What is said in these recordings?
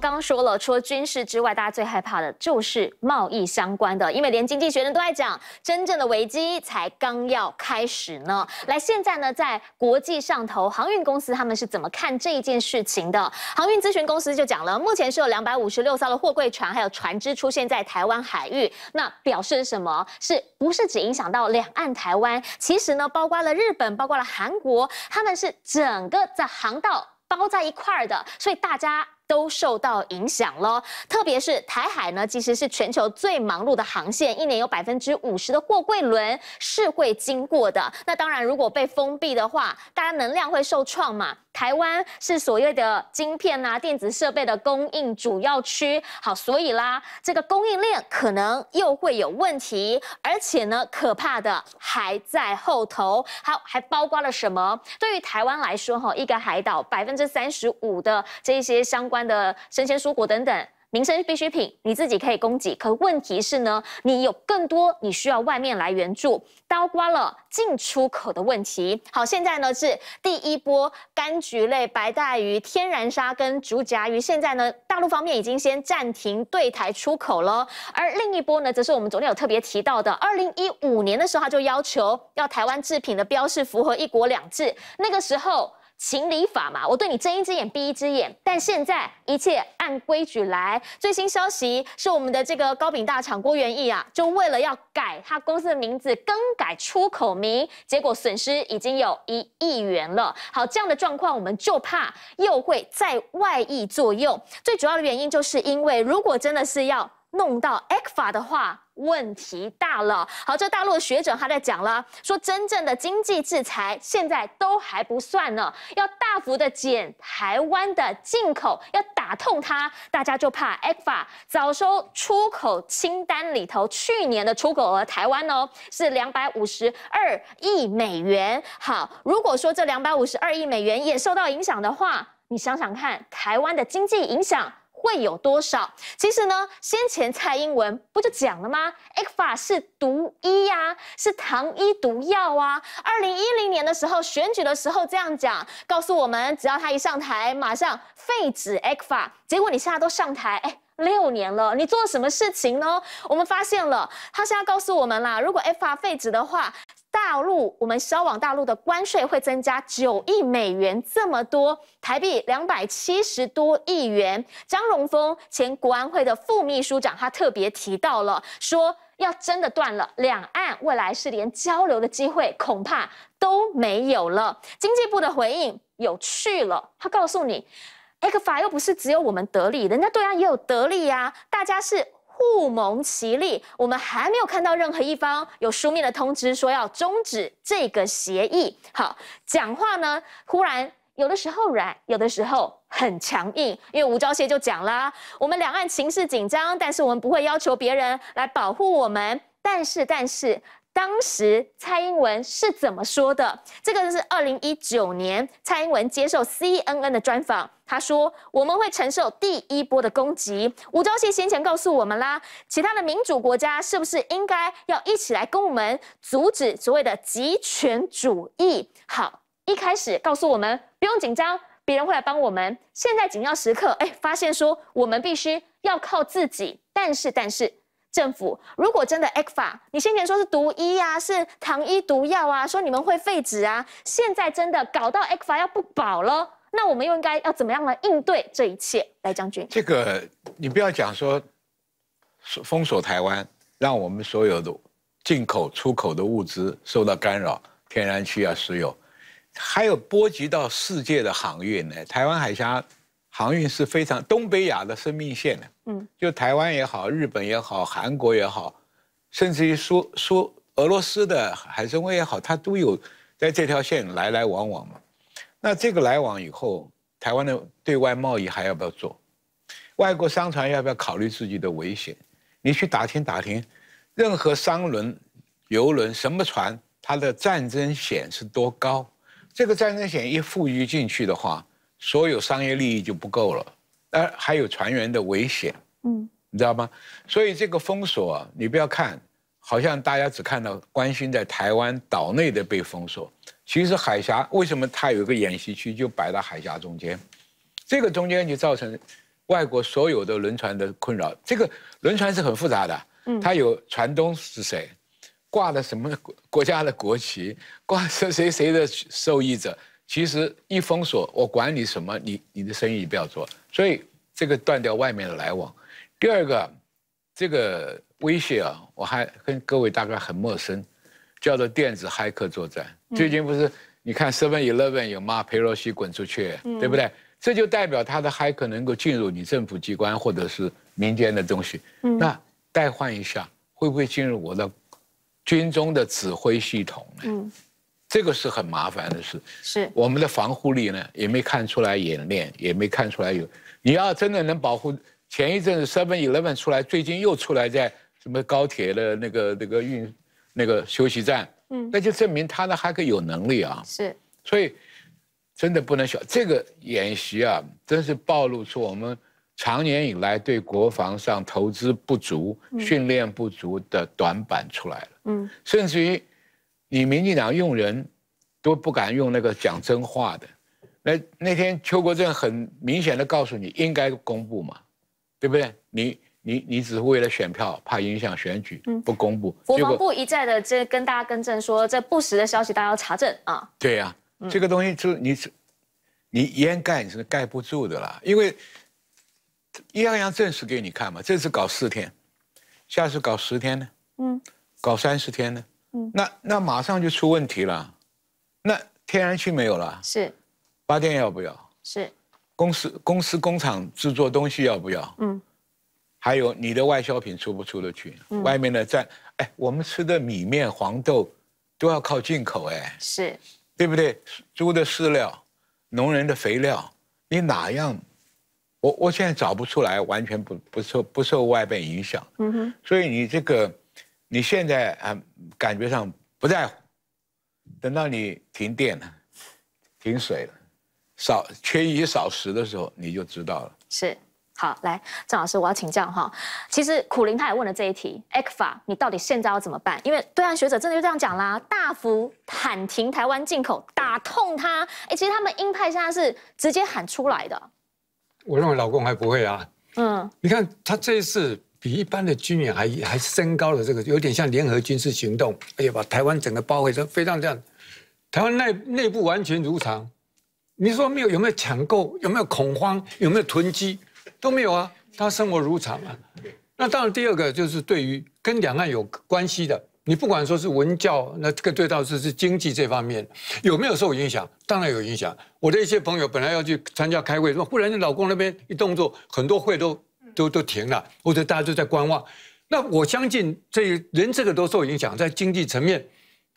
刚说了，除了军事之外，大家最害怕的就是贸易相关的，因为连经济学人都在讲，真正的危机才刚要开始呢。来，现在呢，在国际上头，航运公司他们是怎么看这一件事情的？航运咨询公司就讲了，目前是有两百五十六艘的货柜船还有船只出现在台湾海域，那表示什么？是不是只影响到两岸台湾？其实呢，包括了日本，包括了韩国，他们是整个的航道包在一块儿的，所以大家。都受到影响了，特别是台海呢，其实是全球最忙碌的航线，一年有百分之五十的货柜轮是会经过的。那当然，如果被封闭的话，大家能量会受创嘛。台湾是所谓的晶片呐、电子设备的供应主要区，好，所以啦，这个供应链可能又会有问题，而且呢，可怕的还在后头。好，还包括了什么？对于台湾来说，哈，一个海岛，百分之三十五的这些相关。的生鲜蔬果等等民生必需品，你自己可以供给。可问题是呢，你有更多你需要外面来援助，刀刮了进出口的问题。好，现在呢是第一波柑橘类、白带鱼、天然沙跟竹夹鱼，现在呢大陆方面已经先暂停对台出口了。而另一波呢，则是我们昨天有特别提到的，二零一五年的时候，他就要求要台湾制品的标示符合一国两制，那个时候。情理法嘛，我对你睁一只眼闭一只眼。但现在一切按规矩来。最新消息是我们的这个高饼大厂郭元义啊，就为了要改他公司的名字，更改出口名，结果损失已经有一亿元了。好，这样的状况我们就怕又会在外溢作用。最主要的原因就是因为如果真的是要。弄到 ECFA 的话，问题大了。好，这大陆的学者他在讲了，说真正的经济制裁现在都还不算呢，要大幅的减台湾的进口，要打痛它。大家就怕 ECFA 早收出口清单里头，去年的出口额，台湾哦是两百五十二亿美元。好，如果说这两百五十二亿美元也受到影响的话，你想想看，台湾的经济影响。会有多少？其实呢，先前蔡英文不就讲了吗 e q f a 是毒医呀，是糖衣毒药啊。二零一零年的时候，选举的时候这样讲，告诉我们只要他一上台，马上废止 e q f a 结果你现在都上台，哎，六年了，你做了什么事情呢？我们发现了，他现在告诉我们啦，如果 Aqua 废止的话。大陆，我们销往大陆的关税会增加九亿美元，这么多台币两百七十多亿元。张荣峰前国安会的副秘书长，他特别提到了，说要真的断了两岸，未来是连交流的机会恐怕都没有了。经济部的回应有趣了，他告诉你 f 克 a 又不是只有我们得利，人家对岸也有得利啊，大家是。互谋其利，我们还没有看到任何一方有书面的通知说要终止这个协议。好，讲话呢，忽然有的时候软，有的时候很强硬。因为吴钊燮就讲啦，我们两岸情势紧张，但是我们不会要求别人来保护我们。但是，但是。当时蔡英文是怎么说的？这个是二零一九年蔡英文接受 CNN 的专访，他说：“我们会承受第一波的攻击。”吴钊燮先前告诉我们啦，其他的民主国家是不是应该要一起来跟我们阻止所谓的集权主义？好，一开始告诉我们不用紧张，别人会来帮我们。现在紧要时刻，哎，发现说我们必须要靠自己。但是，但是。政府如果真的 X 法，你先前说是毒医啊，是糖医毒药啊，说你们会废纸啊，现在真的搞到 X 法要不保了，那我们又应该要怎么样来应对这一切？来，将军，这个你不要讲说封锁台湾，让我们所有的进口、出口的物资受到干扰，天然气啊、石油，还有波及到世界的航运呢？台湾海峡航运是非常东北亚的生命线呢。嗯，就台湾也好，日本也好，韩国也好，甚至于苏苏俄罗斯的海参崴也好，它都有在这条线来来往往嘛。那这个来往以后，台湾的对外贸易还要不要做？外国商船要不要考虑自己的危险？你去打听打听，任何商轮、游轮什么船，它的战争险是多高？这个战争险一赋予进去的话，所有商业利益就不够了。还有船员的危险，嗯，你知道吗？所以这个封锁，你不要看，好像大家只看到关心在台湾岛内的被封锁，其实海峡为什么它有一个演习区，就摆在海峡中间，这个中间就造成外国所有的轮船的困扰。这个轮船是很复杂的，嗯，它有船东是谁，挂的什么国国家的国旗，挂谁谁谁的受益者。其实一封锁，我管你什么，你你的生意不要做。所以这个断掉外面的来往。第二个，这个威胁啊，我还跟各位大概很陌生，叫做电子骇客作战。最近不是你看，Seven Eleven 有骂佩洛西滚出去，对不对？这就代表他的骇客能够进入你政府机关或者是民间的东西。那代换一下，会不会进入我的军中的指挥系统呢？这个是很麻烦的事，是我们的防护力呢也没看出来演练也没看出来有，你要真的能保护，前一阵子 Seven Eleven 出来，最近又出来在什么高铁的那个那个运那个休息站，嗯，那就证明他呢还可以有能力啊，是，所以真的不能小这个演习啊，真是暴露出我们长年以来对国防上投资不足、训练不足的短板出来了，嗯，甚至于。你民进党用人都不敢用那个讲真话的，那那天邱国正很明显的告诉你应该公布嘛，对不对？你你你只是为了选票，怕影响选举，不公布。国防部一再的这跟大家更正说，这不实的消息大家要查证啊。对呀，这个东西就你你掩盖你是盖不住的啦，因为一样样证实给你看嘛。这次搞四天，下次搞十天呢？嗯，搞三十天呢？嗯，那那马上就出问题了，那天然气没有了，是，发电要不要？是，公司公司工厂制作东西要不要？嗯，还有你的外销品出不出得去？外面的在，哎，我们吃的米面、黄豆都要靠进口，哎，是，对不对？猪的饲料，农人的肥料，你哪样？我我现在找不出来，完全不不受不受外边影响。嗯哼，所以你这个。你现在啊，感觉上不在乎，等到你停电了、停水了、少缺衣少食的时候，你就知道了。是，好，来，郑老师，我要请教哈。其实苦灵他也问了这一题，EKF，你到底现在要怎么办？因为对岸学者真的就这样讲啦，大幅喊停台湾进口，打痛他。哎，其实他们鹰派现在是直接喊出来的。我认为老公还不会啊。嗯，你看他这一次。比一般的军演还还升高了，这个有点像联合军事行动，而且把台湾整个包围成非常这样。台湾内内部完全如常，你说没有有没有抢购，有没有恐慌，有没有囤积，都没有啊，他生活如常啊。那当然，第二个就是对于跟两岸有关系的，你不管说是文教，那个对到是是经济这方面有没有受影响？当然有影响。我的一些朋友本来要去参加开会，什忽然你老公那边一动作，很多会都。都都停了，或者大家都在观望。那我相信，这连这个都受影响，在经济层面，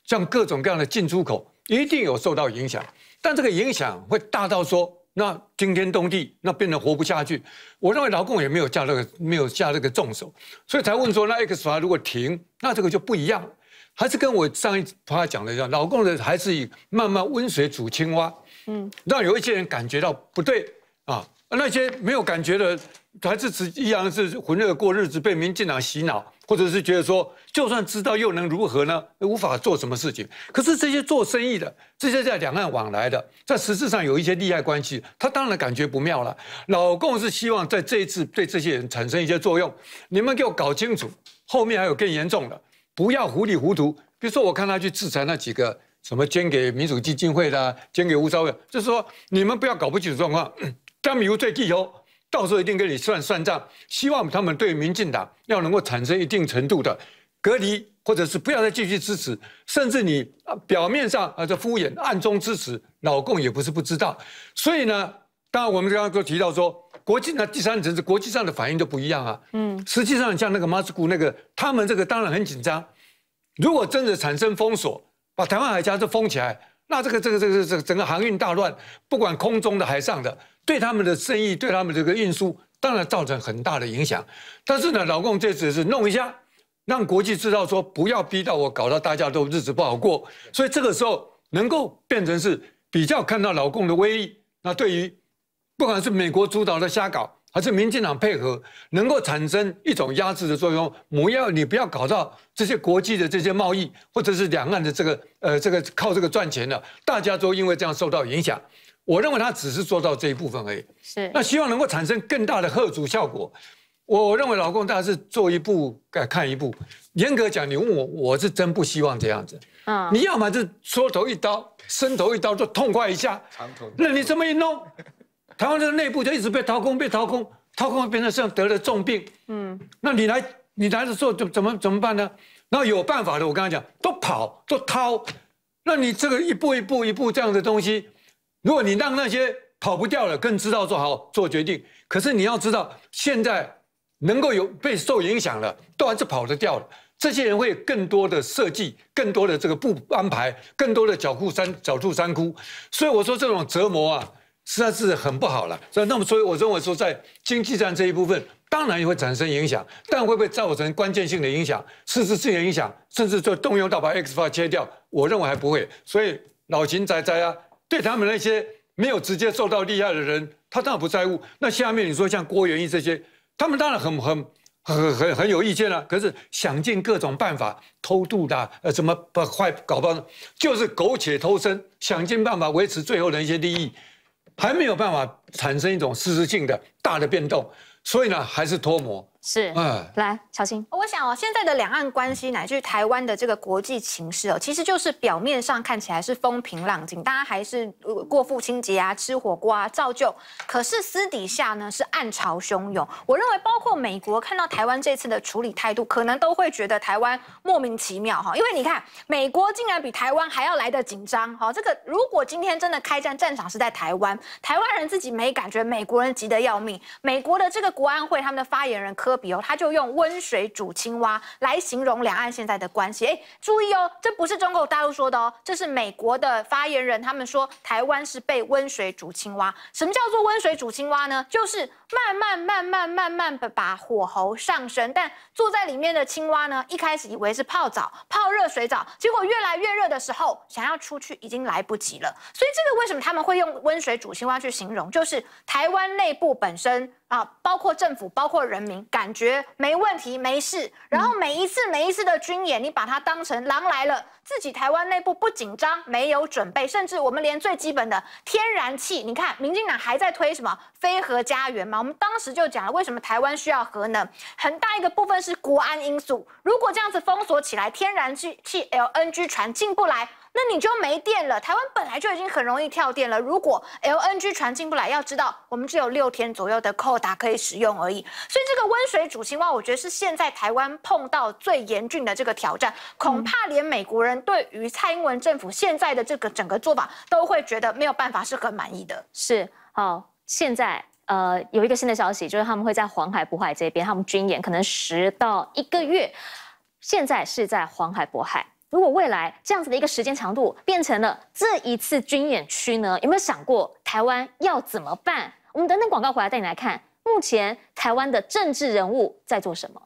像各种各样的进出口，一定有受到影响。但这个影响会大到说，那惊天动地，那变得活不下去。我认为劳工也没有下这个，没有下这个重手，所以才问说，那 X 八如果停，那这个就不一样，还是跟我上一趴讲的一样，劳工的还是以慢慢温水煮青蛙，嗯，让有一些人感觉到不对啊，那些没有感觉的。还是只依然是浑噩过日子，被民进党洗脑，或者是觉得说，就算知道又能如何呢？无法做什么事情。可是这些做生意的，这些在两岸往来的，在实质上有一些利害关系，他当然感觉不妙了。老共是希望在这一次对这些人产生一些作用。你们给我搞清楚，后面还有更严重的，不要糊里糊涂。比如说，我看他去制裁那几个，什么捐给民主基金会的，捐给吴钊伟，就是说，你们不要搞不清楚状况。当油醉地球。到时候一定跟你算算账。希望他们对民进党要能够产生一定程度的隔离，或者是不要再继续支持，甚至你表面上啊在敷衍，暗中支持，老共也不是不知道。所以呢，当然我们刚刚都提到说，国际呢第三层是国际上的反应都不一样啊。嗯，实际上像那个马斯古那个，他们这个当然很紧张。如果真的产生封锁，把台湾海峡都封起来，那这个这个这个这个整个航运大乱，不管空中的海上的。对他们的生意，对他们这个运输，当然造成很大的影响。但是呢，老共这只是弄一下，让国际知道说不要逼到我，搞到大家都日子不好过。所以这个时候能够变成是比较看到老共的威力。那对于不管是美国主导的瞎搞，还是民进党配合，能够产生一种压制的作用，不要你不要搞到这些国际的这些贸易，或者是两岸的这个呃这个靠这个赚钱的，大家都因为这样受到影响。我认为他只是做到这一部分而已。是，那希望能够产生更大的贺族效果。我认为老公大家是做一步看一步。严格讲，你问我，我是真不希望这样子。啊，你要么是缩头一刀，伸头一刀就痛快一下。那你这么一弄，台湾这个内部就一直被掏空，被掏空，掏空变成像得了重病。嗯，那你来，你来的时候怎怎么怎么办呢？那有办法的，我跟他讲，都跑，都掏。那你这个一步一步一步这样的东西。如果你让那些跑不掉了，更知道做好做决定。可是你要知道，现在能够有被受影响了，都还是跑得掉了。这些人会更多的设计，更多的这个不安排，更多的脚裤三脚住三窟。所以我说这种折磨啊，实在是很不好了。所以那么，所以我认为说，在经济战这一部分，当然也会产生影响，但会不会造成关键性的影响、事实性影响，甚至就动用到把 X 方切掉？我认为还不会。所以老秦仔仔啊。对他们那些没有直接受到利害的人，他当然不在乎。那下面你说像郭元义这些，他们当然很很很很很有意见了。可是想尽各种办法偷渡的，呃，怎么把坏搞不就是苟且偷生，想尽办法维持最后的一些利益，还没有办法产生一种实质性的大的变动，所以呢，还是脱模。是，嗯，来，小新，我想哦，现在的两岸关系乃至台湾的这个国际情势哦，其实就是表面上看起来是风平浪静，大家还是过父亲节啊，吃火锅啊，照旧。可是私底下呢，是暗潮汹涌。我认为，包括美国看到台湾这次的处理态度，可能都会觉得台湾莫名其妙哈，因为你看，美国竟然比台湾还要来得紧张哈。这个如果今天真的开战，战场是在台湾，台湾人自己没感觉，美国人急得要命。美国的这个国安会他们的发言人科。他就用“温水煮青蛙”来形容两岸现在的关系。哎，注意哦，这不是中国大陆说的哦，这是美国的发言人他们说台湾是被“温水煮青蛙”。什么叫做“温水煮青蛙”呢？就是慢慢、慢慢、慢慢的把火候上升，但坐在里面的青蛙呢，一开始以为是泡澡、泡热水澡，结果越来越热的时候，想要出去已经来不及了。所以这个为什么他们会用“温水煮青蛙”去形容？就是台湾内部本身啊，包括政府、包括人民，感感觉没问题、没事，然后每一次、每一次的军演，你把它当成狼来了，自己台湾内部不紧张、没有准备，甚至我们连最基本的天然气，你看民进党还在推什么非核家园嘛？我们当时就讲了，为什么台湾需要核能，很大一个部分是国安因素。如果这样子封锁起来，天然气、气 LNG 船进不来。那你就没电了。台湾本来就已经很容易跳电了。如果 LNG 船进不来，要知道我们只有六天左右的扣打可以使用而已。所以这个温水煮青蛙，我觉得是现在台湾碰到最严峻的这个挑战。恐怕连美国人对于蔡英文政府现在的这个整个做法，都会觉得没有办法是很满意的。是，好，现在呃有一个新的消息，就是他们会在黄海、渤海这边他们军演，可能十到一个月。现在是在黄海、渤海。如果未来这样子的一个时间长度变成了这一次军演区呢，有没有想过台湾要怎么办？我们等等广告回来带你来看，目前台湾的政治人物在做什么。